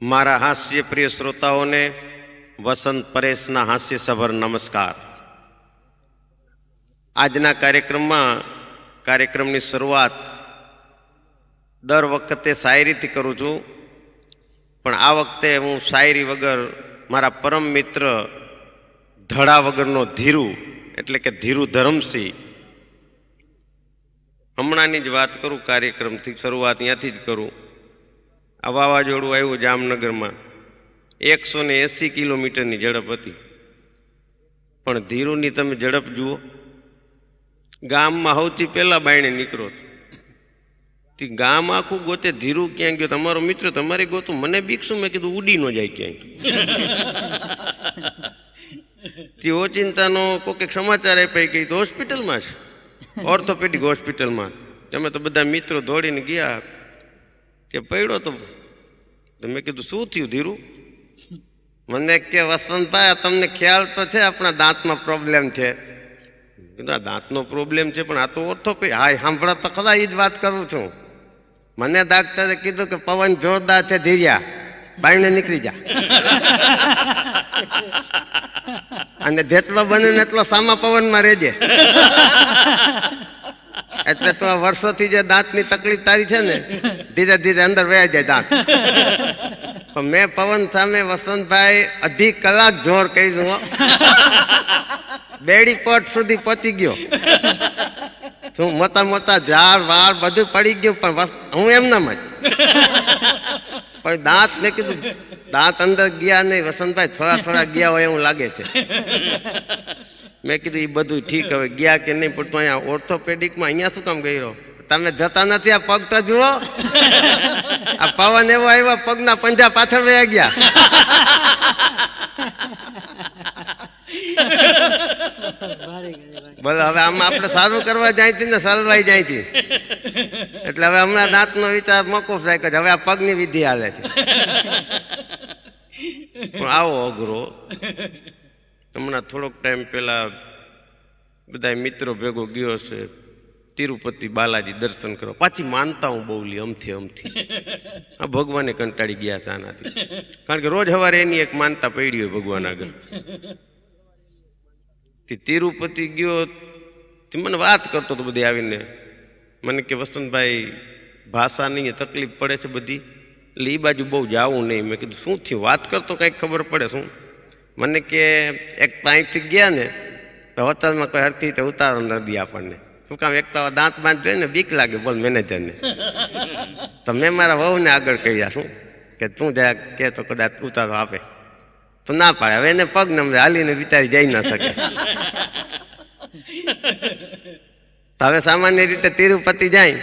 મારા હાસ્ય પ્રિય શ્રોતાઓને વસંત પરેશના હાસ્ય સભર નમસ્કાર આજના કાર્યક્રમમાં કાર્યક્રમની શરૂઆત દર વખતે શાયરીથી કરું છું પણ આ વખતે હું શાયરી વગર મારા પરમ મિત્ર ધડા વગરનો ધીરુ એટલે કે ધીરુ ધરમસિંહ હમણાંની જ વાત કરું કાર્યક્રમથી શરૂઆત ત્યાંથી જ કરું આ વાવાઝોડું આવ્યું જામનગરમાં એકસો ને એંસી કિલોમીટરની ઝડપ હતી પણ ધીરુની તમે ઝડપ જુઓ ગામમાં સૌથી પહેલાં બાયણે નીકળો તે ગામ આખું ગોતે ધીરું ક્યાંક ગયો તમારો મિત્ર તમારી ગોતું મને બીકશું મેં કીધું ઉડી ન જાય ક્યાંય તે ઓચિંતાનો કોઈક સમાચાર આપ્યા તો હોસ્પિટલમાં છે ઓર્થોપેડિક હોસ્પિટલમાં તમે તો બધા મિત્રો દોડીને ગયા કે પડ્યો તો મેં કીધું શું થયું ધીરું મને કે વસંતભાઈ તમને ખ્યાલ તો છે આપણા દાંતમાં પ્રોબ્લેમ છે કીધું દાંતનો પ્રોબ્લેમ છે પણ આ તો ઓર્થોપેડ હા સાંભળા તો ખરા એ જ વાત કરું છું મને ડાક્ટરે કીધું કે પવન જોરદાર છે ધીર્યા બાઈને નીકળી જા અને જેટલો બને એટલો સામા પવનમાં રહેજે એટલે તો આ વર્ષોથી જે દાંતની તકલીફ તારી છે ને ધીરે ધીરે અંદર વયા જાય દાંત મેં પવન સામે વસંતભાઈ અઢી કલાક જોર કરી દઉં બેડી પોટ સુધી પહોંચી ગયો શું મોટા મોટા ઝાડ વાળ બધું પડી ગયું પણ હું એમ ના મજ પણ દાંત મેં કીધું દાંત અંદર ગયા નહીં વસંતભાઈ થોડા થોડા ગયા હોય એવું લાગે છે મેં કીધું એ બધું ઠીક હવે ગયા કે નહીં પણ તું અહીંયા ઓર્થોપેડિકમાં અહીંયા શું કામ ગયો તમે જતા નથી આ પગ તો જુઓ આ પવન એવો આવ્યો પગના પંજા પાછળ રહ્યા ગયા ભલે હવે આમ આપણે સારું કરવા જાય ને સલવાઈ જાય છે એટલે હવે હમણાં દાંતનો વિચાર મોકૂફ થાય કે હવે આ પગની વિધિ હાલે છે પણ આવો અઘરો હમણાં થોડોક ટાઈમ પહેલા બધા મિત્રો ભેગો ગયો છે તિરુપતિ બાલાજી દર્શન કરો પાછી માનતા હું બહુલી અમથી અમથી આ ભગવાને કંટાળી ગયા છે આનાથી કારણ કે રોજ સવારે એની એક માનતા પડી હોય ભગવાન આગળ તે તિરુપતિ ગયો તે મને વાત કરતો હતો બધી આવીને મને કે વસંતભાઈ ભાષાની તકલીફ પડે છે બધી એટલે એ બાજુ બહુ જાવું નહીં મેં કીધું શું થયું વાત કરતો કંઈક ખબર પડે શું મને કે એક ત્યાંથી ગયા ને તો હોટલમાં કોઈ હરતી તો ઉતારો નથી આપણને શું કામ એક તો દાંત બાંધ જોઈએ ને બીક લાગે બોલ મેનેજરને તો મેં મારા વહુને આગળ કહ્યા શું કે તું જરાક કે તો કદાચ ઉતારો આપે તો ના પાડે હવે એને પગ નમરે હાલીને બિચારી જઈ ન શકે હવે સામાન્ય રીતે તિરુપતિ જાય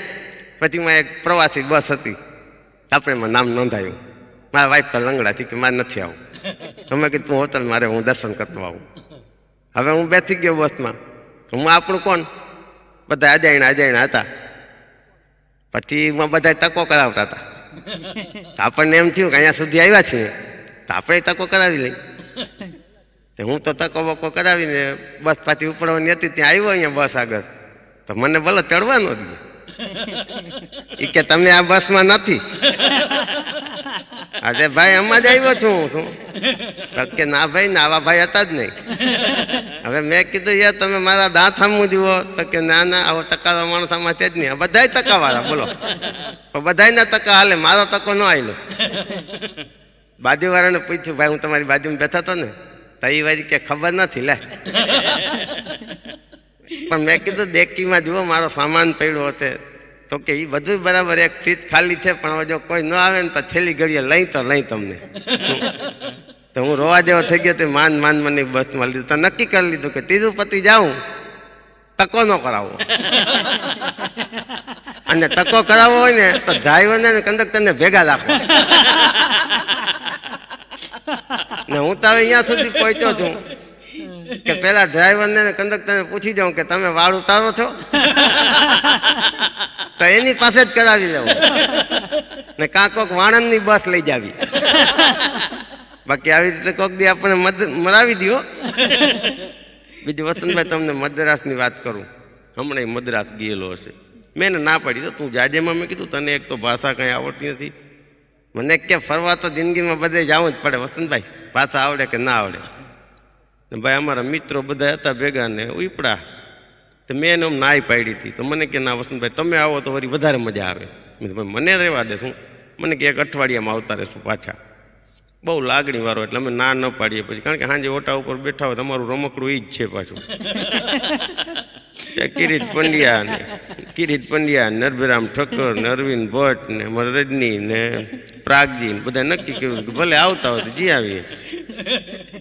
પછી માં એક પ્રવાસી બસ હતી આપણે માં નામ નોંધાયું મારા વાઈફ તો લંગડા લંગડાથી કે મારે નથી આવું તમે કીધું તું હોટલ મારે હું દર્શન કરતો આવું હવે હું બેસી ગયો બસમાં હું આપણું કોણ બધા અજાયણા અજાયણા હતા પછી એમાં બધા તકો કરાવતા હતા આપણને એમ થયું કે અહીંયા સુધી આવ્યા છીએ તો આપણે તકો કરાવી લઈ હું તો તકો બકો કરાવીને બસ પાછી ઉપડવાની હતી ત્યાં આવ્યો અહીંયા બસ આગળ તો મને ભલે ચડવાનો જ એ કે તમે આ બસમાં નથી અરે ભાઈ આમાં જ આવ્યો છું હું છું કે ના ભાઈ ના આવા ભાઈ હતા જ નહીં હવે મેં કીધું યાર તમે મારા દાંત સામું જુઓ તો કે ના ના આવો ટકા માણસ આમાં છે જ નહીં બધા ટકાવાળા બોલો બધાના ટકા હાલે મારો ટકો ન આવેલો બાજુવાળાને પૂછ્યું ભાઈ હું તમારી બાજુમાં બેઠા હતો ને તો એ વારી કે ખબર નથી લે પણ મેં કીધું ડેકીમાં જુઓ મારો સામાન પડ્યો હતો તો કે એ બધું બરાબર એક સીટ ખાલી છે પણ હવે જો કોઈ ન આવે ને તો છેલ્લી ઘડીએ લઈ તો લઈ તમને તો હું રોવા જેવો થઈ ગયો તે માન માન મને બસમાં લીધું તો નક્કી કરી લીધું કે ત્રીજું પતિ જાઉં તકો ન કરાવો અને તકો કરાવવો હોય ને તો ડ્રાઈવરને અને કંડક્ટરને ભેગા રાખો ને હું તો અહીંયા સુધી પહોંચ્યો છું કે પેલા ડ્રાઈવરને કંડક્ટરને પૂછી જાઉં કે તમે વાળ ઉતારો છો તો એની પાસે જ કરાવી લેવું ને કાંકોક વાણંદની બસ લઈ જાવી બાકી આવી રીતે કોક દી આપણને મદ મરાવી દો બીજું વસંતભાઈ તમને મદ્રાસની વાત કરું હમણાં મદ્રાસ ગયેલો હશે મેં ના પાડી તો તું જાજેમાં મેં કીધું તને એક તો ભાષા કંઈ આવડતી નથી મને કે ફરવા તો જિંદગીમાં બધે જવું જ પડે વસંતભાઈ પાછા આવડે કે ના આવડે ભાઈ અમારા મિત્રો બધા હતા ભેગા ને ઉપડા તો મેં એને નાઈ પાડી હતી તો મને કે ના વસંતભાઈ તમે આવો તો વળી વધારે મજા આવે મને રહેવા દે શું મને કે એક અઠવાડિયામાં આવતા રહેશું પાછા બહુ લાગણી લાગણીવાળો એટલે અમે ના ન પાડીએ પછી કારણ કે સાંજે ઓટા ઉપર બેઠા હોય તમારું રમકડું એ જ છે પાછું કિરીટ પંડ્યા ને કિરીટ પંડ્યા નરભરામ ઠક્કર ને અરવિંદ ભટ્ટ ને રજની ને પ્રાગજી બધા નક્કી કર્યું કે ભલે આવતા હોય તો જી આવીએ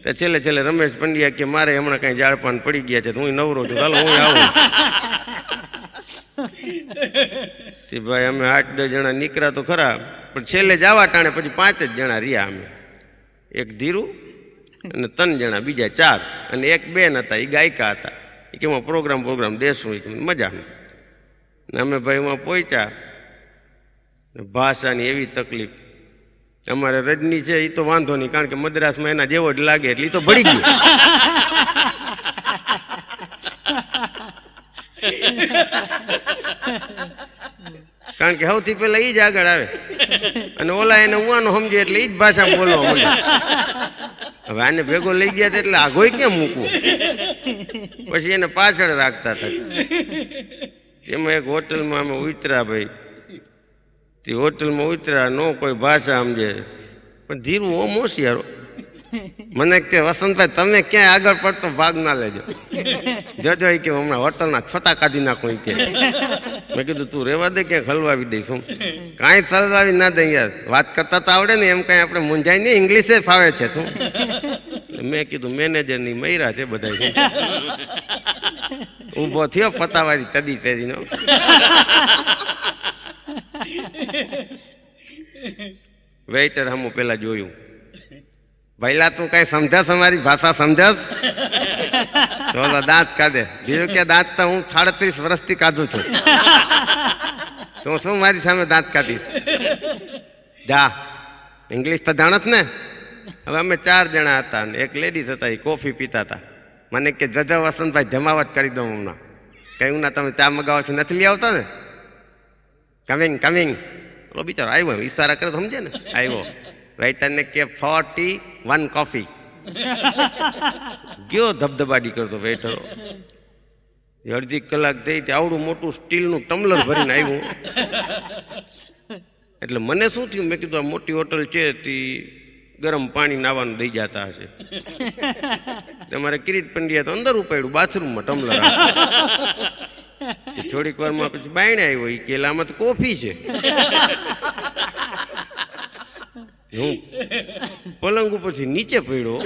તો છેલ્લે છેલ્લે રમેશ પંડ્યા કે મારે હમણાં કાંઈ જાળપાન પડી ગયા છે તો હું નવરો છું ચાલો હું આવું તે ભાઈ અમે આઠ દસ જણા નીકળ્યા તો ખરા પણ છેલ્લે જવા ટાણે પછી પાંચ જ જણા રહ્યા અમે એક ધીરુ અને ત્રણ જણા બીજા ચાર અને એક બેન હતા એ ગાયકા હતા એ કે હું પ્રોગ્રામ પ્રોગ્રામ દેશું એ મજામાં ને અમે ભાઈ એમાં પહોંચ્યા ભાષાની એવી તકલીફ અમારે રજની છે એ તો વાંધો નહીં કારણ કે મદ્રાસમાં એના જેવો જ લાગે એટલે તો ભળી ગયું કારણ કે સૌથી પહેલા એ જ આગળ આવે અને ઓલા એને ઉવાનો સમજે એટલે એ જ ભાષામાં બોલવા મળે હવે આને ભેગો લઈ ગયા એટલે આગોય કેમ મૂકવો પછી એને પાછળ રાખતા હતા એમાં એક હોટલમાં અમે ઉતરા ભાઈ તે હોટલમાં ઉતરા નો કોઈ ભાષા સમજે પણ ધીરું ઓમ હોશિયારો મને કે વસંતભાઈ તમે ક્યાંય આગળ પડતો ભાગ ના લેજો જજો કે હમણાં હોટલના છોટા કાઢી નાખું કે મેં કીધું તું રેવા દે ક્યાંક હલવાવી દઈશ હું કાંઈ હલવાવી ના દઈ યાર વાત કરતા તો આવડે ને એમ કાંઈ આપણે મૂંઝાઈ નહીં ઇંગ્લિશે ફાવે છે તું મેં કીધું મેનેજરની મૈરા છે બધા ઊભો થયો પતાવાની તદી પહેરીનો વેઇટર હમ પેલા જોયું પહેલા તું કઈ સમજાશ અમારી ભાષા સમજાશ ચોલો દાંત કાઢે બીજું કે દાંત તો હું સાડત્રીસ વર્ષથી કાઢું છું તો શું મારી સામે દાંત કાઢીશ જા ઇંગ્લિશ તો જાણત ને હવે અમે ચાર જણા હતા ને એક લેડીઝ હતા એ કોફી પીતા હતા મને કે જજા વસંતભાઈ જમાવટ કરી દઉં હમણાં કહ્યું ના તમે ચા મગાવો છો નથી લઈ આવતા ને કમિંગ કમિંગ ઓલો બિચારો આવ્યો ઈશારા કરે સમજે ને આવ્યો વેઇટરને કે ફોર્ટી વન કોફી ગયો ધબધબાડી કરતો વેઇટરો અડધી કલાક થઈ આવડું મોટું સ્ટીલનું ટમલર ભરીને આવ્યું એટલે મને શું થયું મેં કીધું આ મોટી હોટલ છે તે ગરમ પાણી નાવાનું દઈ જતા હશે તમારે કિરીટ પંડ્યા તો અંદર ઉપાડ્યું બાથરૂમમાં ટમલર થોડીક વારમાં પછી બાયણે આવ્યો એ કેલામાં તો કોફી છે હું પલંગ ઉપરથી નીચે પડ્યો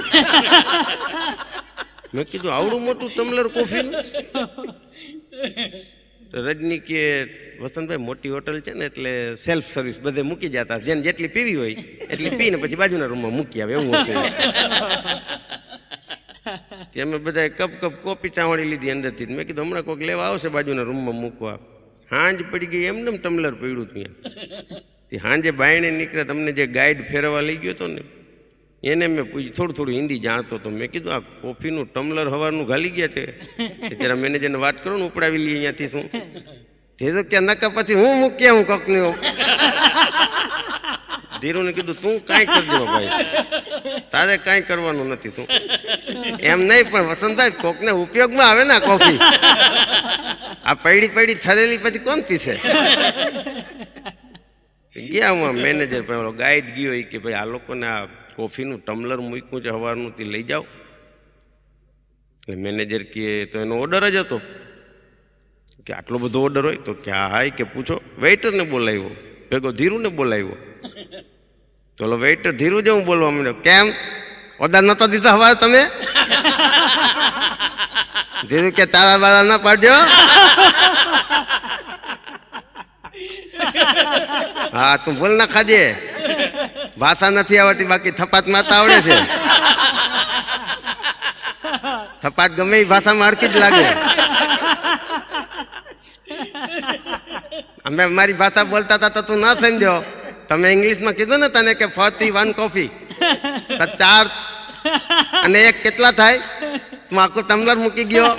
મેં કીધું આવડું મોટું તમલર કોફી રજની કે વસંતભાઈ મોટી હોટલ છે ને એટલે સેલ્ફ સર્વિસ બધે મૂકી જતા જેને જેટલી પીવી હોય એટલી પીને પછી બાજુના રૂમમાં મૂકી આવે એવું હશે અમે બધાએ કપ કપ કોપી ચાવણી લીધી અંદરથી મેં કીધું હમણાં કોઈક લેવા આવશે બાજુના રૂમમાં મૂકવા હાંજ પડી ગઈ એમને ટમ્બલર પડ્યું હતું ત્યાં હાંજે બાયણે નીકળે તમને જે ગાઈડ ફેરવા લઈ ગયો હતો ને એને મેં પૂછ્યું થોડું થોડું હિન્દી જાણતો હતો મેં કીધું આ કોફીનું ટમ્બલર હવાનું ગાલી ગયા છે ત્યારે મેનેજરને વાત કરો ને ઉપડાવી લઈએ અહીંયાથી શું તે તો કે નકા પછી હું મૂકીએ હું કોકની હું ધીરુને કીધું તું કાંઈ કરજો ભાઈ તારે કાંઈ કરવાનું નથી તું એમ નહીં પણ વસંતભાઈ કોકને ઉપયોગમાં આવે ને કોફી આ પૈડી પૈડી ઠરેલી પછી કોણ પીશે ગયા હું મેનેજર પણ ગાઈડ ગયો એ કે ભાઈ આ લોકોને આ કોફીનું ટમ્બલર મૂક્યું છે સવારનું તે લઈ જાઓ એટલે મેનેજર કહે તો એનો ઓર્ડર જ હતો કે આટલો બધો ઓર્ડર હોય તો ક્યાંય કે પૂછો વેઇટરને બોલાવ્યો ભેગો ધીરુને બોલાવ્યો તો ઓલો વેઇટર ધીરુ જ હું બોલવા માંડ્યો કેમ ઓર્ડર નતા દીધા હવા તમે ધીરુ કે તારા બારા ના પાડજો હા તું ભૂલ ના ખાજે ભાષા નથી આવડતી બાકી થપાત માતા આવડે છે થપાટ ગમે એ ભાષામાં અડકી જ લાગે અમે મારી ભાષા બોલતા હતા તો તું ના સમજ્યો તમે ઇંગ્લિશમાં કીધું ને તને કે ફોર્ટી વન કોફી ચાર અને એક કેટલા થાય હું આખું ટમ્બલર મૂકી ગયો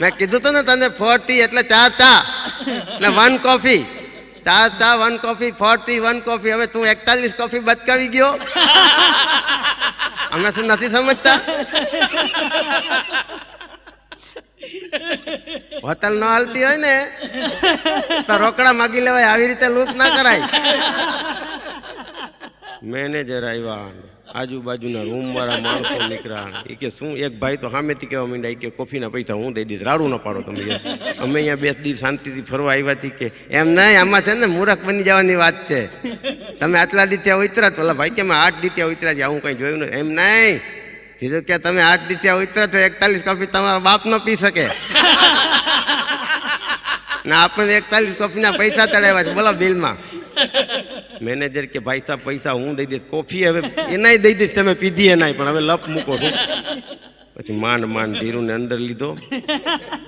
મેં કીધું તું ને તને ફોર્ટી એટલે ચા ચા ને વન કોફી ચા ચા one coffee forty one coffee હવે તું એકતાલીસ કોફી બચકાવી ગયો અમે શું નથી સમજતા હોટલ ન હાલતી હોય ને તો રોકડા માગી લેવાય આવી રીતે લૂંટ ના કરાય મેનેજર આવ્યા આજુબાજુના રૂમ વાળા માણસો નીકળ્યા એ કે શું એક ભાઈ તો સામેથી કહેવા માંડ્યા કે કોફીના પૈસા હું દઈ દઈશ રાડું ન પાડો તમે અમે અહીંયા બે દિવસ શાંતિથી ફરવા આવ્યા હતી કે એમ નહીં આમાં છે ને મૂરખ બની જવાની વાત છે તમે આટલા દી ત્યાં ઉતરા તો ઓલા ભાઈ કે અમે આઠ દી ત્યાં ઉતરા છે આવું કંઈ જોયું નહીં એમ નહીં કીધું કે તમે આઠ દીત્યા ઉતરો છો એકતાલીસ કોફી તમારો બાપ ન પી શકે ના આપણને એકતાલીસ કોફીના પૈસા ચડાવ્યા છે બોલો બિલમાં મેનેજર કે ભાઈ સાહેબ પૈસા હું દઈ દઈશ કોફી હવે એનાય દઈ દઈશ તમે પીધી એનાય પણ હવે લપ મૂકો છો પછી માંડ માન ધીરુને અંદર લીધો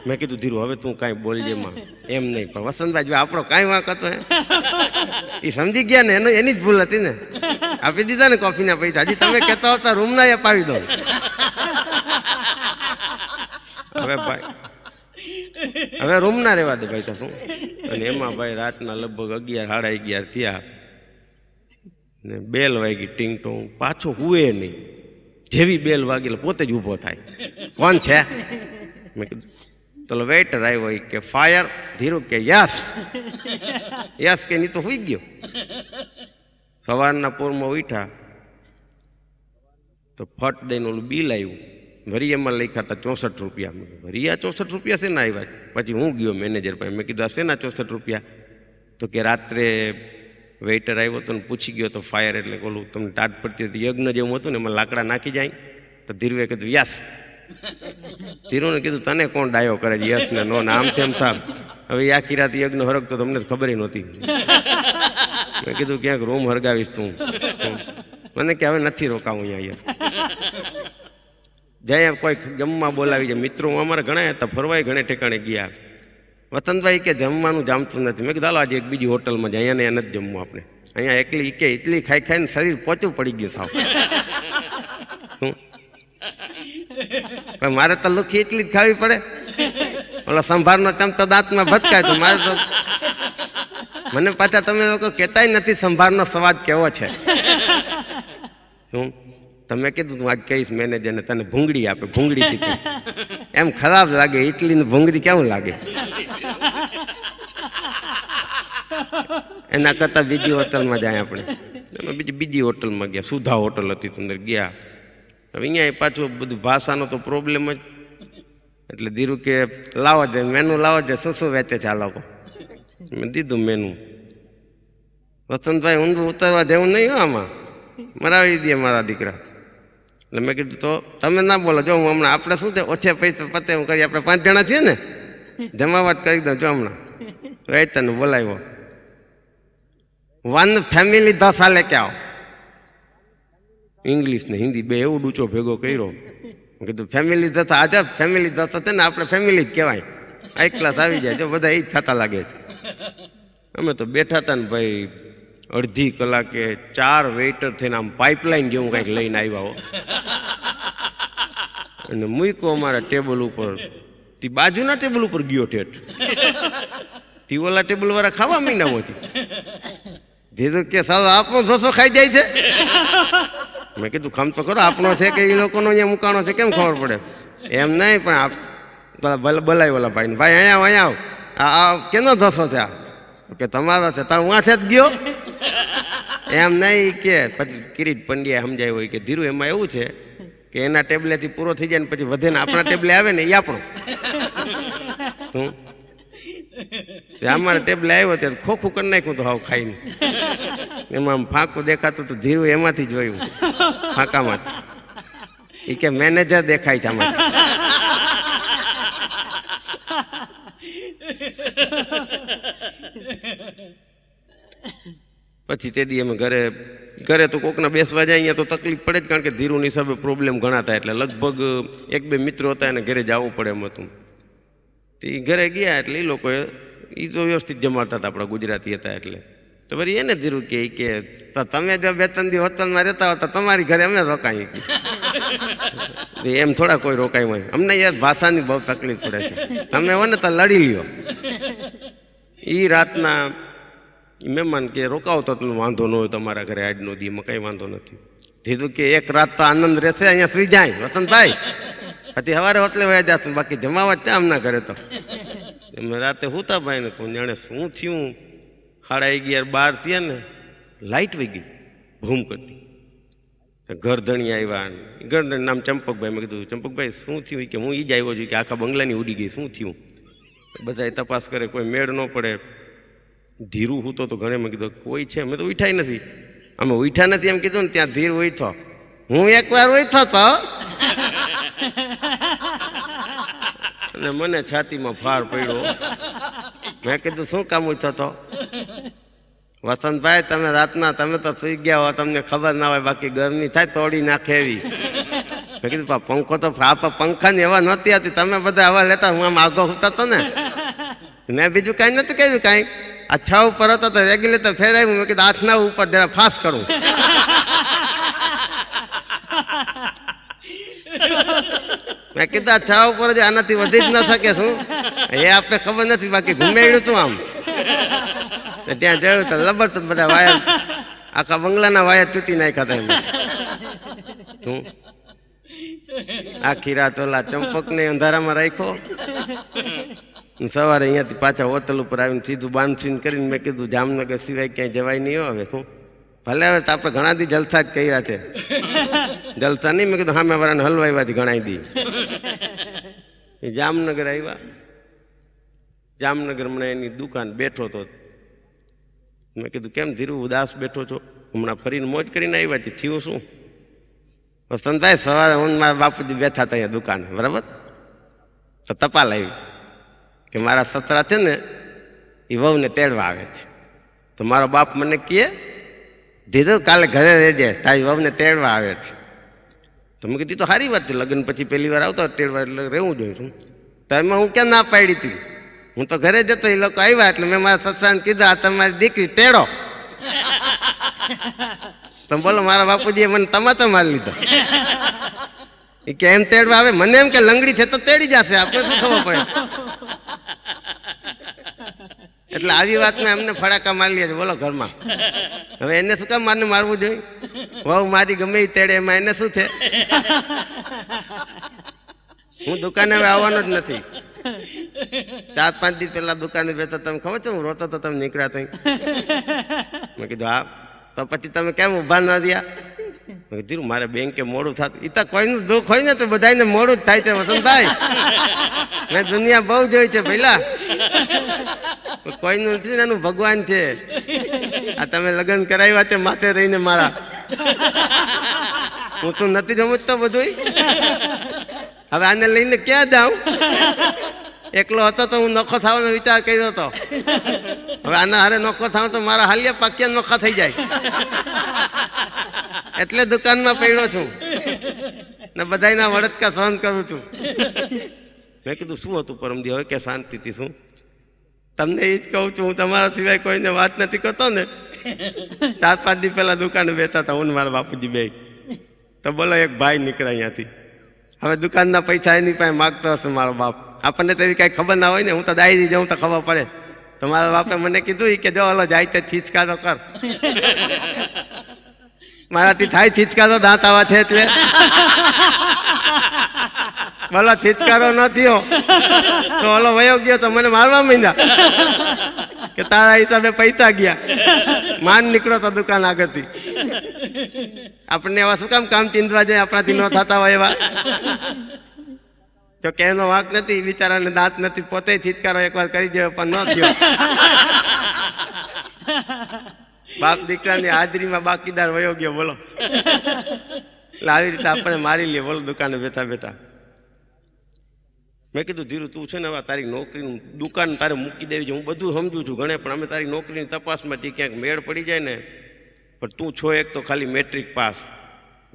મેં કીધું ધીરું હવે તું કાંઈ બોલજે માં એમ નહીં પણ વસંતભાઈ આપણો કાંઈ વાંક હતો એ સમજી ગયા ને એનો એની જ ભૂલ હતી ને આપી દીધા ને કોફીના પૈસા હજી તમે કહેતા હતા રૂમના અપાવી દો હવે ભાઈ હવે રૂમના રહેવા દે ભાઈ શું અને એમાં ભાઈ રાતના લગભગ અગિયાર સાડા અગિયાર થયા ને બેલ વાગી ટીંગ ટોંગ પાછો હુએ નહીં જેવી બેલ વાગેલ પોતે જ ઊભો થાય કોણ છે મેં કીધું ચલો વેટર આવ્યો કે ફાયર ધીરુ કે યસ યસ કે નહીં તો હોઈ ગયો સવારના પૂરમાં ઉઠા તો ફટ દઈને ઓલું બિલ આવ્યું વરિયામાં લખ્યા હતા ચોસઠ રૂપિયા મેં વરિયા ચોસઠ રૂપિયા છે શેના આવ્યા પછી હું ગયો મેનેજર પાસે મેં કીધું આ શેના ચોસઠ રૂપિયા તો કે રાત્રે વેઇટર આવ્યો હતો ને પૂછી ગયો તો ફાયર એટલે ઓલું તમને ટાટ પડતી હતી યજ્ઞ જેવું હતું ને એમાં લાકડા નાખી જાય તો ધીરુએ કીધું યસ ધીરુને કીધું તને કોણ ડાયો કરે યસ ને નો ને આમ તેમ થા હવે આ કિરાતી યજ્ઞ હરક તો તમને ખબર નહોતી મેં કીધું ક્યાંક રૂમ હરગાવીશ તું મને કે હવે નથી રોકાવું અહીંયા યાર જ્યાં કોઈ જમવા બોલાવી જાય મિત્રો અમારા ઘણા હતા ફરવાય ઘણે ઠેકાણે ગયા વસંતભાઈ કે જમવાનું જામતું નથી મેં કીધું આજે એક બીજી હોટલમાં જાય અહીંયા એને જ જમવું આપણે અહીંયા એકલી કે એટલી ખાઈ ખાઈને શરીર પોચું પડી ગયું સાવ પણ મારે તો લુખી એટલી જ ખાવી પડે ઓલો સંભારનો ચમચો દાંતમાં ભટકાય તો મારે તો મને પાછા તમે લોકો કહેતાય નથી સંભારનો સ્વાદ કેવો છે શું તમે કીધું તું આજ કહીશ મેનેજરને તને ભૂંગળી આપે ભૂંગળી એમ ખરાબ લાગે ઇટલી ને ભૂંગળી કેવું લાગે એના કરતાં બીજી હોટલમાં જાય આપણે એમાં બીજી બીજી હોટલમાં ગયા સુધા હોટલ હતી અંદર ગયા હવે અહીંયા પાછું બધું ભાષાનો તો પ્રોબ્લેમ જ એટલે ધીરું કે લાવો દે મેનુ લાવો દે શું શું વેચે છે આ લોકો મેં દીધું મેનુ વસંતભાઈ ઊંધું ઉતારવા જેવું નહીં હો આમાં મરાવી દે મારા દીકરા એટલે મેં કીધું તો તમે ના બોલો જો હું હમણાં આપણે શું છે ઓછે પૈસા પતે હું કરી આપણે પાંચ જણા છીએ ને જમાવટ કરી દઉં જો હમણાં વેચતાને બોલાવ્યો વન ફેમિલી ધોસા લે કે આવો ઇંગ્લિશ ને હિન્દી બે એવું ડૂચો ભેગો કર્યો કીધું ફેમિલી ધોસા આજે ફેમિલી ધોસા છે ને આપણે ફેમિલી જ કહેવાય એક ક્લાસ આવી જાય છે બધા એ જ થતા લાગે છે અમે તો બેઠા હતા ને ભાઈ અડધી કલાકે ચાર વેઇટર થઈને આમ પાઇપલાઇન જેવું કંઈક લઈને આવ્યા હો અને મૂક્યો અમારા ટેબલ ઉપર તે બાજુના ટેબલ ઉપર ગયો ઠેઠ તી ઓલા ટેબલ વાળા ખાવા મહિનામાંથી દીધું કે સાહેબ આપણો ધોસો ખાઈ જાય છે મેં કીધું ખમ તો ખરો આપણો છે કે એ લોકોનો અહીંયા મુકાણો છે કેમ ખબર પડે એમ નહીં પણ આપ બોલાવી ઓલા ભાઈને ભાઈ અહીંયા અહીંયા આવ આ કેનો ધોસો છે આ કે તમારો છે તા હું આથે જ ગયો એમ નહીં કે પછી કિરીટ પંડ્યા સમજાય હોય કે ધીરુ એમાં એવું છે કે એના ટેબલેથી પૂરો થઈ જાય ને પછી વધે ને આપણા ટેબલે આવે ને એ આપણો શું અમારે ટેબલે આવ્યો ત્યારે ખોખું કરી નાખ્યું તો હાવ ખાઈને એમાં ફાંકું દેખાતું હતું ધીરું એમાંથી જોયું ફાંકામાંથી એ કે મેનેજર દેખાય છે આમાં પછી તે દી અમે ઘરે ઘરે તો કોકના બેસવા જાય અહીંયા તો તકલીફ પડે જ કારણ કે ધીરુની હિસાબે પ્રોબ્લેમ ઘણા થાય એટલે લગભગ એક બે મિત્રો હતા એને ઘરે જવું પડે એમ હતું તો એ ઘરે ગયા એટલે એ લોકોએ એ તો વ્યવસ્થિત જમાડતા હતા આપણા ગુજરાતી હતા એટલે તો પછી એને ધીરું કહે કે તમે જો બે ત્રણ દી હોટલમાં રહેતા હોતા તમારી ઘરે અમે રોકાઈ એમ થોડા કોઈ રોકાય હોય અમને યાર ભાષાની બહુ તકલીફ પડે છે તમે હો ને તો લડી લ્યો એ રાતના મહેમાન કે રોકાવ તો વાંધો ન હોય તમારા ઘરે આજનો દીમાં કંઈ વાંધો નથી ધીધું કે એક રાત તો આનંદ રહેશે અહીંયા સુઈ જાય થાય હતી સવારે હોટલે વયા જાત બાકી જમાવા ત્યાં આમના ઘરે તો એમને રાતે હુતા ભાઈને કહું જાણે શું થયું સાડા અગિયાર બાર થયા ને લાઇટ વહી ગઈ ભૂમ કરતી ઘરધણી આવ્યા ઘરધણી નામ ચંપકભાઈ મેં કીધું ચંપકભાઈ શું થયું કે હું એ જ આવ્યો છું કે આખા બંગલાની ઉડી ગઈ શું થયું બધા તપાસ કરે કોઈ મેળ ન પડે ધીરું હૂતો તો ઘણે મેં કીધું કોઈ છે અમે તો ઉઠાઈ નથી અમે ઉઠા નથી એમ કીધું ને ત્યાં ધીર થો હું એકવાર ઉઠો તો અને મને છાતીમાં ફાર પડ્યો મેં કીધું શું કામ ઉછો તો વસંતભાઈ તમે રાતના તમે તો સુઈ ગયા હો તમને ખબર ના હોય બાકી ગરમી થાય તોડી નાખે એવી મેં કીધું પા પંખો તો આપા પંખા ને એવા નહોતી હતી તમે બધા હવા લેતા હું આમ આગો હોતા હતો ને મેં બીજું કાંઈ નથી કહ્યું કાંઈ આ છ ઉપર હતો તો રેગ્યુલેટર ફેરાયું મેં કીધું હાથ ના ઉપર જરા ફાસ કરું મેં કીધું આ ઉપર જ આનાથી વધી જ ન શકે શું એ આપણે ખબર નથી બાકી ઘુમેડ્યું તું આમ ત્યાં જયું તો લબરતું બધા વાયર આખા બંગલાના વાયર ચૂતી નાખ્યા તા શું આખી રાત ઓલા ને અંધારામાં રાખ્યો સવારે અહીંયાથી પાછા હોટલ ઉપર આવીને સીધું બાંધસીન કરીને મેં કીધું જામનગર સિવાય ક્યાંય જવાય નહીં હવે શું ભલે હવે તો આપણે ઘણા દી જલસા જ કહ્યા છે જલસા નહીં મેં કીધું હલવા આવ્યા છે ઘણા દી જામનગર આવ્યા જામનગર મને એની દુકાન બેઠો તો મેં કીધું કેમ ધીરુ ઉદાસ બેઠો છો હમણાં ફરીને મોજ કરીને આવ્યા છે થયું શું સંતાય સવારે હું મારા બાપુજી બેઠા હતા અહીંયા દુકાને બરાબર તો તપાલ આવી કે મારા સસરા છે ને એ વહુને તેડવા આવે છે તો મારો બાપ મને કહે દીધો કાલે ઘરે રહેજે તારી વહુને તેડવા આવે છે તો મેં કીધી તો સારી વાત છે લગ્ન પછી પહેલી વાર આવતા તેડવા એટલે રહેવું જોઈએ છું તો એમાં હું ક્યાં ના પાડી હતી હું તો ઘરે જતો એ લોકો આવ્યા એટલે મેં મારા સત્સાંગ કીધું આ તમારી દીકરી તેડો તમે બોલો મારા બાપુજીએ મને તમાતો માર લીધો એ કે એમ તેડવા આવે મને એમ કે લંગડી છે તો તેડી જશે આપણે શું ખબર પડે એટલે આવી મેં એમને ફડાકા મારી લે બોલો ઘરમાં હવે એને શું કામ મારને મારવું જોઈએ વહુ મારી ગમે એ તેડે એમાં એને શું છે હું દુકાને હવે આવવાનો જ નથી ચાર પાંચ દિવસ પહેલા દુકાને બેઠો તમે ખબર છે હું રોતો તો તમે નીકળ્યા તો મેં કીધું હા તો પછી તમે કેમ ઊભા ના રહ્યા મેં કીધું મારે બેંકે મોડું થતું એ તો કોઈનું દુઃખ હોય ને તો બધાને મોડું જ થાય છે વસંતભાઈ મેં દુનિયા બહુ જોઈ છે પહેલા કોઈનું નથી ને એનું ભગવાન છે આ તમે લગ્ન કરાવ્યા તે માથે રહીને મારા હું તો નથી સમજતો બધું હવે આને લઈને ક્યાં જાઉં એકલો હતો તો હું નખો થવાનો વિચાર કર્યો હતો હવે આના હારે નખો થાવ તો મારા હાલિયા પાક્યા નોખા થઈ જાય એટલે દુકાનમાં પડ્યો છું ને બધાના વળતકા સહન કરું છું મેં કીધું શું હતું પરમ હવે કે શાંતિથી શું તમને એ જ કહું છું હું તમારા સિવાય કોઈને વાત નથી કરતો ને ચાર પાંચ દી પહેલાં દુકાને બેઠા હતા હું મારા બાપુજી બે તો બોલો એક ભાઈ નીકળે અહીંયાથી હવે દુકાનના પૈસા એની પાસે માગતો હશે મારો બાપ આપણને તેની કાંઈ ખબર ના હોય ને હું તો ડાયરી જઉં તો ખબર પડે તો મારા બાપે મને કીધું કે જો હલો જાય તે છીચકા તો કર મારાથી થાય થિચકારો દાંત આવા છે એટલે ભલે થિચકારો ન થયો તો ઓલો વયો ગયો તો મને મારવા માંડ્યા કે તારા હિસાબે પૈસા ગયા માન નીકળો તો દુકાન આગળથી આપણને એવા શું કામ કામ ચીંધવા જાય આપણાથી ન થતા હોય એવા જો કે એનો વાંક નથી બિચારાને દાંત નથી પોતે થિચકારો એકવાર કરી દેવો પણ ન થયો બાપ દીકરાની હાજરીમાં બાકીદાર વયો ગયો બોલો એટલે આવી રીતે આપણે મારી લે બોલો દુકાને બેઠા બેઠા મેં કીધું ધીરુ તું છે ને હવે તારી નોકરીનું દુકાન તારે મૂકી દેવી છે હું બધું સમજું છું ઘણે પણ અમે તારી નોકરીની તપાસમાંથી ક્યાંક મેળ પડી જાય ને પણ તું છો એક તો ખાલી મેટ્રિક પાસ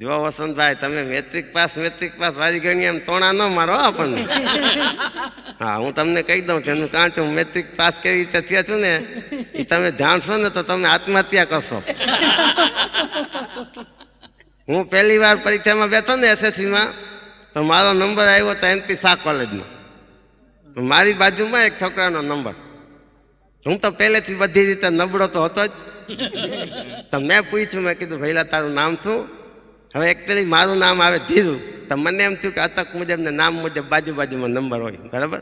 જો વસંતભાઈ તમે મેટ્રિક પાસ મેટ્રિક પાસ વારી ગણી એમ તોણા ન મારો આપણને હા હું તમને કહી દઉં છું એનું કારણ છે હું મેટ્રિક પાસ કેવી રીતે થયા છું ને એ તમે જાણશો ને તો તમે આત્મહત્યા કરશો હું પહેલી વાર પરીક્ષામાં બેઠો ને એસએસસીમાં તો મારો નંબર આવ્યો હતો એમપી શાહ કોલેજમાં તો મારી બાજુમાં એક છોકરાનો નંબર હું તો પહેલેથી બધી રીતે નબળો તો હતો જ તો મેં પૂછ્યું મેં કીધું ભૈલા તારું નામ શું હવે એકચ્યુઅલી મારું નામ આવે ધીરુ તો મને એમ થયું કે અતક મુજબ ને નામ મુજબ બાજુ બાજુમાં નંબર હોય બરાબર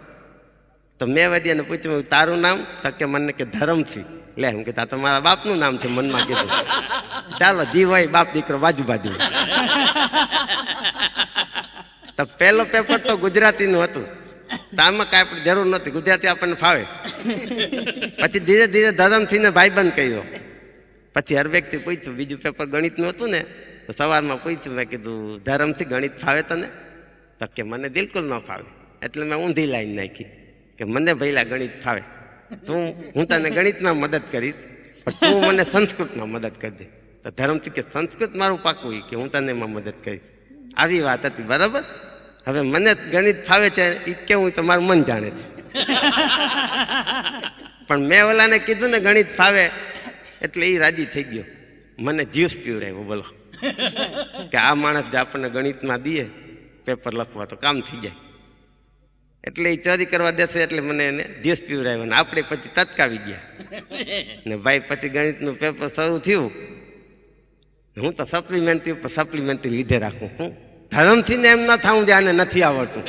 તો મેં વધી અને પૂછ્યું તારું નામ તો કે મને કે ધરમથી લે હું કે તા તો મારા બાપનું નામ છે મનમાં કીધું ચાલો ધી હોય બાપ દીકરો બાજુ બાજુ તો પહેલો પેપર તો ગુજરાતીનું હતું આમાં કાંઈ આપણે જરૂર નથી ગુજરાતી આપણને ફાવે પછી ધીરે ધીરે ધરમથી ને બંધ કહ્યું પછી હર વ્યક્તિ પૂછ્યું બીજું પેપર ગણિતનું હતું ને તો સવારમાં પૂછ્યું મેં કીધું ધર્મથી ગણિત ફાવે તને તો કે મને બિલકુલ ન ફાવે એટલે મેં ઊંધી લાઈન નાખી કે મને ભૈલા ગણિત ફાવે તું હું તને ગણિતમાં મદદ કરીશ પણ તું મને સંસ્કૃતમાં મદદ કરી દે તો ધર્મથી કે સંસ્કૃત મારું પાકું કે હું તને એમાં મદદ કરીશ આવી વાત હતી બરાબર હવે મને ગણિત ફાવે છે એ કેવું તમારું મન જાણે છે પણ મેં ઓલાને કીધું ને ગણિત ફાવે એટલે એ રાજી થઈ ગયો મને જ્યુસ પીવડાવ્યો બોલો કે આ માણસ જે આપણને ગણિતમાં દઈએ પેપર લખવા તો કામ થઈ જાય એટલે એ ચોરી કરવા દેશે એટલે મને એને ધીસ પીવડાવ્યો ને આપણે પછી તચકાવી ગયા ને ભાઈ પછી ગણિતનું પેપર શરૂ થયું હું તો સપ્લિમેન્ટરી સપ્લિમેન્ટરી લીધે રાખું હું ધર્મથી ને એમ ન થવું જે અને નથી આવડતું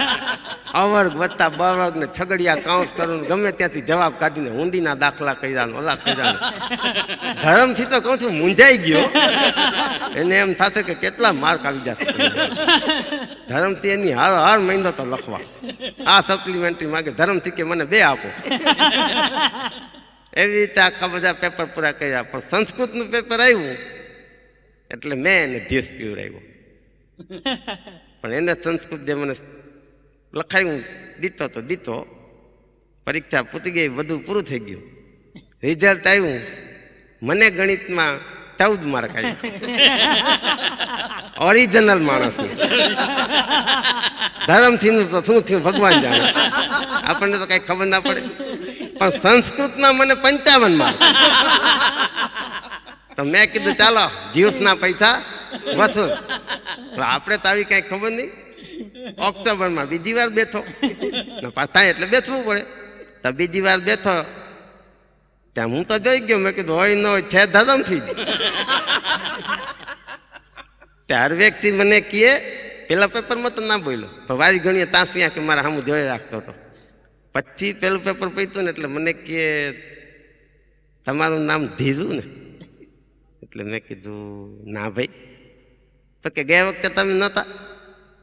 અવર્ગ વત્તા બવર્ગ ને છગડિયા કાઉન્ટ કરું ગમે ત્યાંથી જવાબ કાઢીને ઊંડીના દાખલા કર્યા ઓલા કર્યા ધર્મથી તો કહું છું મૂંઝાઈ ગયો એને એમ થશે કે કેટલા માર્ક આવી જશે ધરમથી એની હર હર મહિનો તો લખવા આ સપ્લિમેન્ટરી માગે ધરમથી કે મને બે આપો એવી રીતે આખા બધા પેપર પૂરા કર્યા પણ સંસ્કૃતનું પેપર આવ્યું એટલે મેં એને ધીસ પીવડાવ્યો પણ એને સંસ્કૃત જે મને લખાયું દીતો તો દીતો પરીક્ષા પૂતી ગઈ બધું પૂરું થઈ ગયું રિઝલ્ટ આવ્યું મને ગણિતમાં ચૌદ માર્ક આવ્યા ઓરિજિનલ માણસ ધર્મથી તો શું થયું ભગવાન જાણે આપણને તો કઈ ખબર ના પડે પણ સંસ્કૃતમાં મને પંચાવન માર્ક તો મેં કીધું ચાલો જ્યુસના પૈસા વસૂલ આપણે તો આવી કાંઈ ખબર નહીં ઓક્ટોબરમાં બીજી વાર બેઠો પાછા એટલે બેસવું પડે તો બીજી વાર બેઠો ત્યાં હું તો જોઈ ગયો મેં કીધું હોય ન હોય છે ધરમ થઈ ત્યાર વ્યક્તિ મને કહે પેલા પેપરમાં તો ના બોલ્યો પણ વારી ઘણી તાસ ત્યાં કે મારા સામું જોઈ રાખતો હતો પછી પેલું પેપર પીતું ને એટલે મને કહે તમારું નામ ધીરું ને એટલે મેં કીધું ના ભાઈ તો કે ગયા વખતે તમે નહોતા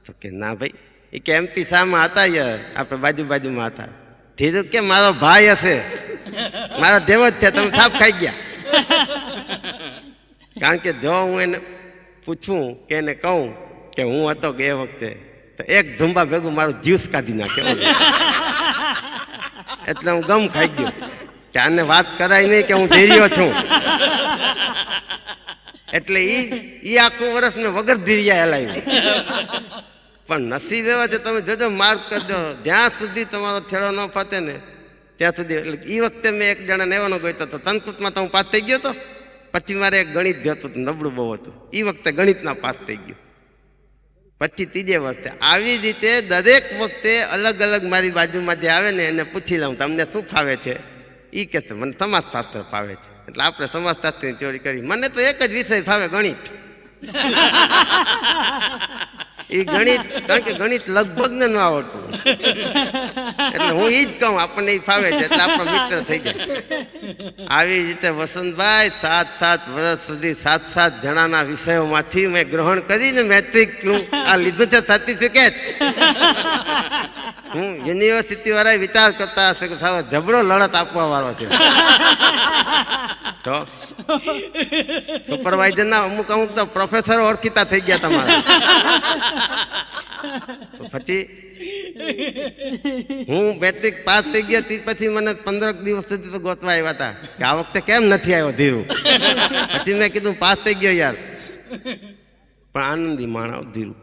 તો કે ના ભાઈ એ કે એમપી સામાં હતા યાર આપણે બાજુ બાજુમાં હતા ધીધું કે મારો ભાઈ હશે મારા દેવ જ છે તમે થાપ ખાઈ ગયા કારણ કે જો હું એને પૂછું કે એને કહું કે હું હતો કે એ વખતે તો એક ધુંબા ભેગું મારું જ્યુસ કાઢી નાખે એટલે હું ગમ ખાઈ ગયો કે આને વાત કરાય નહીં કે હું ધેર્યો છું એટલે ઈ ઈ આખું વર્ષ મેં વગર ધીરિયા હલાવી પણ નસીબ એવા છે તમે જોજો માર્ગ કરજો જ્યાં સુધી તમારો થેડો ન ફાતે ને ત્યાં સુધી એટલે ઈ વખતે મેં એક જણાને એવાનો ગયો હતો તનકૃતમાં તો હું પાસ થઈ ગયો હતો પછી મારે એક ગણિત ગયો નબળું બહુ હતું એ વખતે ગણિતના પાસ થઈ ગયો પછી ત્રીજે વર્ષે આવી રીતે દરેક વખતે અલગ અલગ મારી બાજુમાં જે આવે ને એને પૂછી લઉં તમને શું ફાવે છે એ કહે છે મને સમાજશાસ્ત્ર ફાવે છે એટલે આપણે સમાજશાસ્ત્રની ચોરી કરી મને તો એક જ વિષય ફાવે ગણિત એ ગણિત કારણ કે ગણિત લગભગ ને ન આવડતું એટલે હું એ જ કહું આપણને એ ફાવે છે એટલે આપણો મિત્ર થઈ જાય આવી રીતે વસંતભાઈ સાત સાત વર્ષ સુધી સાત સાત જણાના વિષયોમાંથી મેં ગ્રહણ કરીને મેટ્રિક આ લીધું છે સર્ટિફિકેટ હું યુનિવર્સિટી વાળા વિચાર કરતા હશે કે સારો જબરો લડત આપવા વાળો છે તો સુપરવાઇઝર ના અમુક અમુક તો પ્રોફેસર ઓળખીતા થઈ ગયા તમારા તો પછી હું મેટ્રિક પાસ થઈ ગયા તે પછી મને પંદર દિવસ સુધી તો ગોતવા આવ્યા હતા કે આ વખતે કેમ નથી આવ્યો ધીરું પછી મેં કીધું પાસ થઈ ગયો યાર પણ આનંદી માણાવ ધીરું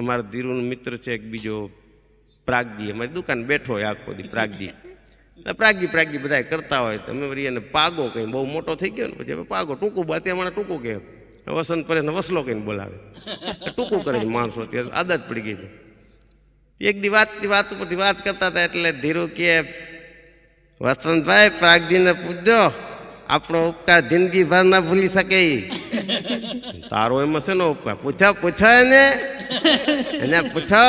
અમારા ધીરુનો મિત્ર છે એક બીજો પ્રાગજી અમારી દુકાન બેઠો હોય આખો દી પ્રાગજી એટલે પ્રાગજી બધા કરતા હોય તમે વળી એને પાગો કંઈ બહુ મોટો થઈ ગયો ને પછી પાગો ટૂંકું બાતે અમારે ટૂંકું કે વસંત પરેને વસલો કઈને બોલાવે ટૂંકું કરે માણસો અત્યારે આદત પડી ગઈ છે એક દી વાત વાત ઉપરથી વાત કરતા હતા એટલે ધીરુ કે વસંતભાઈ પ્રાગજીને પૂછજો આપણો ઉપકાર જિંદગીભર ના ભૂલી શકે તારો એમાં છે શેનો ઉપકાર પૂછ્યા પૂછાય ને એને પૂછો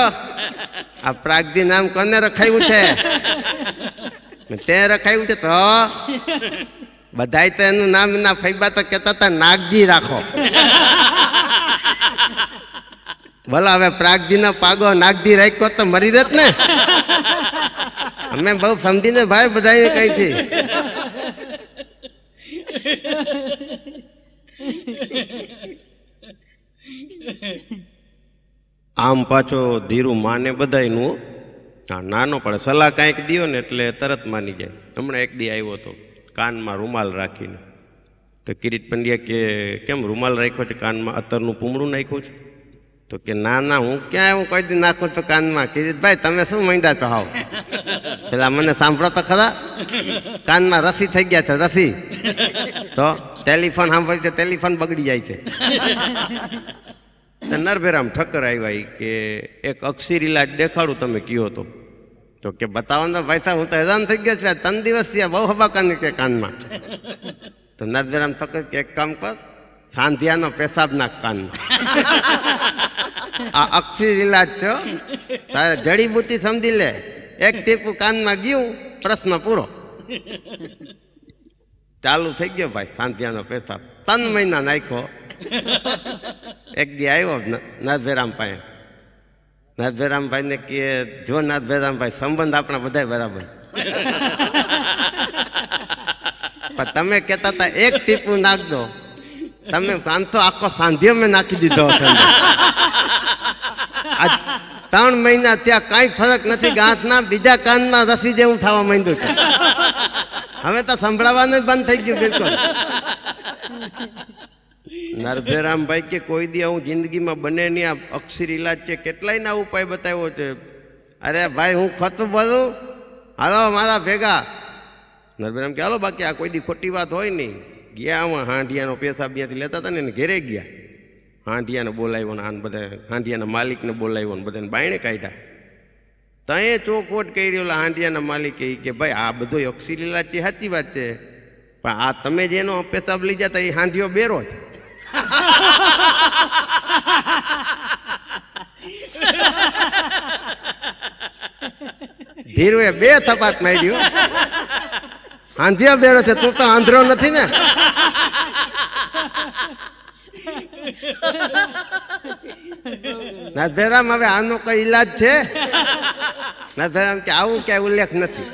આ પ્રાગદી નામ કોને રખાયું છે તે રખાયું છે તો બધા તો એનું નામ ના ફૈબા તો કેતા હતા નાગજી રાખો બોલો હવે પ્રાગજી નો પાગો નાગજી રાખ્યો તો મરી રહેત ને અમે બહુ સમજીને ભાઈ બધા કઈ થી આમ પાછો ધીરું માને બધાયનું હા નાનો પણ સલાહ કાંઈક દો ને એટલે તરત માની જાય હમણાં એક દી આવ્યો હતો કાનમાં રૂમાલ રાખીને તો કિરીટ પંડ્યા કે કેમ રૂમાલ રાખ્યો છે કાનમાં અત્તરનું પૂમડું નાખ્યું છે તો કે ના ના હું ક્યાં એવું કોઈ દી નાખું તો કાનમાં કિરીટ ભાઈ તમે શું માંડ્યા છો હાવ પેલા મને સાંભળો તો ખરા કાનમાં રસી થઈ ગયા છે રસી તો ટેલિફોન સાંભળી તો ટેલિફોન બગડી જાય છે તો નરભેરામ ઠક્કર આવ્યા કે એક અક્ષીર ઇલાજ દેખાડું તમે કયો તો તો કે બતાવો ને ભાઈ હું તો હેરાન થઈ ગયો છું ત્રણ દિવસ થયા બહુ હબા કાન કે કાનમાં તો નરભેરામ ઠક્કર કે એક કામ કર સાંધિયાનો પેશાબ નાખ કાનમાં આ અક્ષીર ઇલાજ છો તારે જડીબુટી સમજી લે એક ટીપું કાનમાં ગયું પ્રશ્ન પૂરો ચાલુ થઈ ગયો ભાઈ સાંધિયાનો પેશાબ ત્રણ મહિના નાખ્યો એક દી આવ્યો નાથભેરામ પાસે નાથભેરામભાઈને કહે જો નાથભેરામભાઈ સંબંધ આપણા બધા બરાબર પણ તમે કહેતા હતા એક ટીપું નાખ દો તમે કામ તો આખો સાંધિયો મેં નાખી દીધો ત્રણ મહિના ત્યાં કાંઈ ફરક નથી ગાંઠના બીજા કાનમાં રસી જેવું થવા માંડ્યું છે હવે તો સંભળાવવાનું જ બંધ થઈ ગયું બિલકુલ નરભેરામભાઈ કે કોઈ દી હું જિંદગીમાં બને નહીં આ અક્ષર ઇલાજ છે કેટલાય ના ઉપાય બતાવ્યો છે અરે ભાઈ હું ખોટું બોલું હાલો મારા ભેગા નરભેરામ કે હાલો બાકી આ કોઈ દી ખોટી વાત હોય નહીં ગયા આમાં હાંઢિયાનો પૈસા ત્યાંથી લેતા હતા ને એને ઘેરે ગયા હાંઢિયાને બોલાવ્યો ને આને બધા હાંઢિયાના માલિકને બોલાવ્યો ને બધાને બાયણે કાઢ્યા તએ ચોખવટ કરી ઓલા હાંડિયાના માલિકે કે ભાઈ આ બધો અક્ષી લીલા છે સાચી વાત છે પણ આ તમે જેનો પેશાબ લઈ જતા એ હાંડિયો બેરો છે ધીરુએ બે થપાટ માર્યો હાંધિયા બેરો છે તું તો આંધ્રો નથી ને નાથભેરામ હવે આનો કઈ ઈલાજ છે નાથભેરામ કે આવું ક્યાંય ઉલ્લેખ નથી